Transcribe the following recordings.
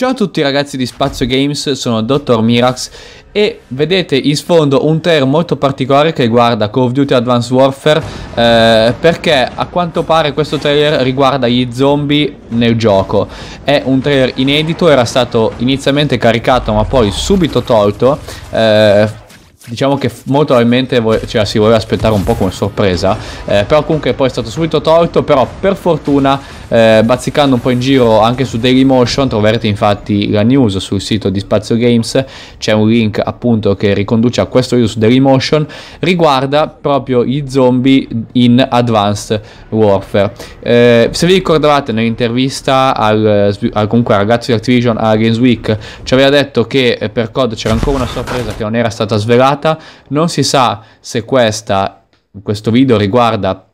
Ciao a tutti ragazzi di Spazio Games, sono Dr. Mirax e vedete in sfondo un trailer molto particolare che riguarda Call of Duty Advanced Warfare eh, perché a quanto pare questo trailer riguarda gli zombie nel gioco. È un trailer inedito, era stato inizialmente caricato ma poi subito tolto. Eh, diciamo che molto probabilmente cioè, si voleva aspettare un po' come sorpresa, eh, però comunque poi è stato subito tolto, però per fortuna eh, bazzicando un po' in giro anche su Dailymotion troverete infatti la news sul sito di Spazio Games, c'è un link appunto che riconduce a questo video su Dailymotion, riguarda proprio gli zombie in Advanced Warfare. Eh, se vi ricordavate nell'intervista al, al, comunque, ragazzo di Activision a Games Week ci aveva detto che eh, per COD c'era ancora una sorpresa che non era stata svelata, puntata. Non si sa se questa, questo video riguarda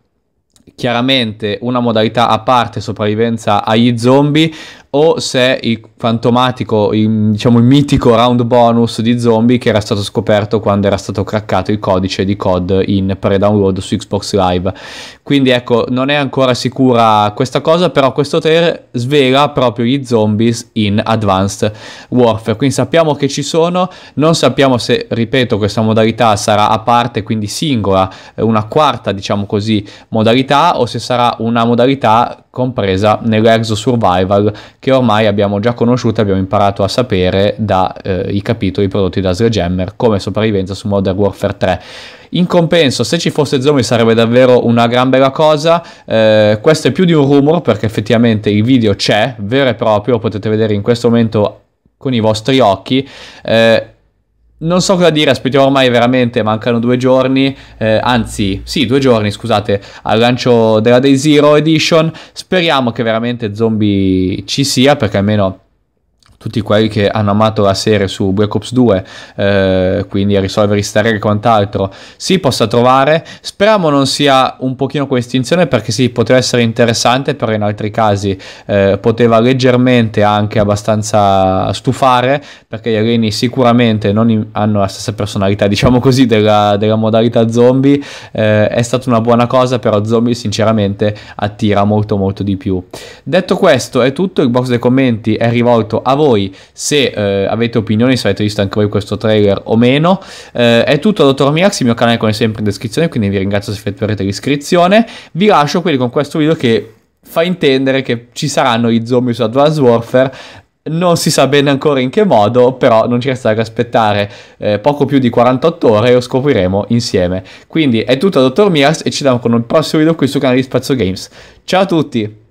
chiaramente una modalità a parte sopravvivenza agli zombie o se il fantomatico, il, diciamo il mitico round bonus di zombie che era stato scoperto quando era stato craccato il codice di COD in pre-download su Xbox Live. Quindi ecco, non è ancora sicura questa cosa, però questo trailer svela proprio gli zombies in Advanced Warfare. Quindi sappiamo che ci sono, non sappiamo se, ripeto, questa modalità sarà a parte, quindi singola, eh, una quarta, diciamo così, modalità modalità o se sarà una modalità compresa nell'Exo Survival che ormai abbiamo già conosciuto e abbiamo imparato a sapere dai eh, capitoli prodotti da Sledgehammer come sopravvivenza su Modern Warfare 3. In compenso, se ci fosse zombie sarebbe davvero una gran bella cosa. Eh, questo è più di un rumor perché effettivamente il video c'è, vero e proprio, potete vedere in questo momento con i vostri occhi. Eh, non so cosa dire, aspettiamo ormai veramente, mancano due giorni, eh, anzi sì, due giorni scusate, al lancio della Day Zero Edition. Speriamo che veramente Zombie ci sia perché almeno tutti quelli che hanno amato la serie su Black Ops 2, eh, quindi a risolvere easter egg e quant'altro, si possa trovare. Speriamo non sia un pochino estinzione perché sì, poteva essere interessante, però in altri casi eh, poteva leggermente anche abbastanza stufare perché gli alieni sicuramente non in- hanno la stessa personalità, diciamo così, della, della modalità zombie. Eh, è stata una buona cosa, però zombie sinceramente attira molto molto di più. Detto questo è tutto, il box dei commenti è rivolto a voi voi se eh, avete opinioni, se avete visto anche voi questo trailer o meno. Eh, è tutto, dottor Mirax, il mio canale come sempre in descrizione, quindi vi ringrazio se effettuerete l'iscrizione. Vi lascio quindi con questo video che fa intendere che ci saranno i zombie su Advanced Warfare non si sa bene ancora in che modo, però non ci resta che aspettare eh, poco più di 48 ore e lo scopriremo insieme. Quindi è tutto Dottor Miras e ci vediamo con un prossimo video qui sul canale di Spazio Games. Ciao a tutti!